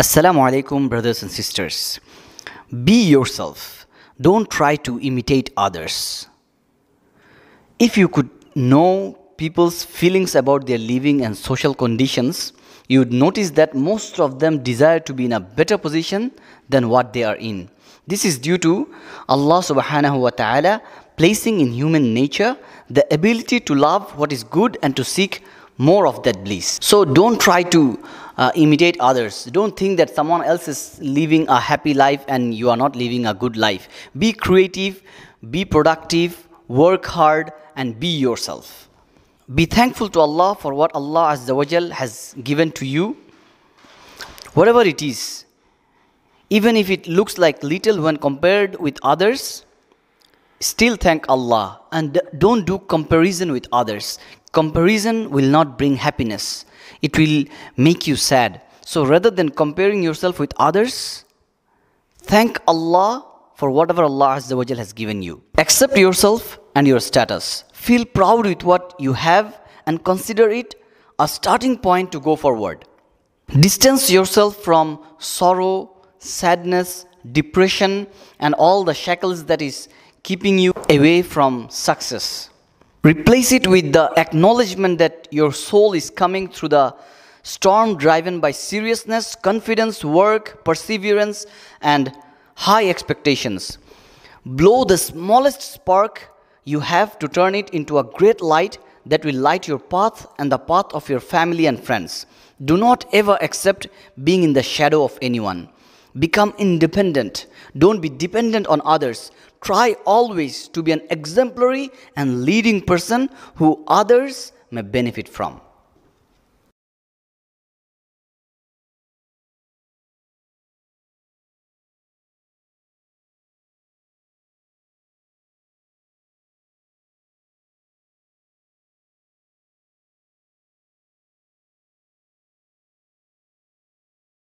Assalamu alaikum, brothers and sisters. Be yourself. Don't try to imitate others. If you could know people's feelings about their living and social conditions, you would notice that most of them desire to be in a better position than what they are in. This is due to Allah subhanahu wa ta'ala placing in human nature the ability to love what is good and to seek more of that bliss. So don't try to uh, imitate others. Don't think that someone else is living a happy life and you are not living a good life. Be creative, be productive, work hard, and be yourself. Be thankful to Allah for what Allah has given to you. Whatever it is, even if it looks like little when compared with others, still thank Allah and don't do comparison with others. Comparison will not bring happiness, it will make you sad. So rather than comparing yourself with others, thank Allah for whatever Allah Azza has given you. Accept yourself and your status. Feel proud with what you have and consider it a starting point to go forward. Distance yourself from sorrow, sadness, depression, and all the shackles that is keeping you away from success. Replace it with the acknowledgement that your soul is coming through the storm driven by seriousness, confidence, work, perseverance, and high expectations. Blow the smallest spark you have to turn it into a great light that will light your path and the path of your family and friends. Do not ever accept being in the shadow of anyone. Become independent. Don't be dependent on others. Try always to be an exemplary and leading person who others may benefit from.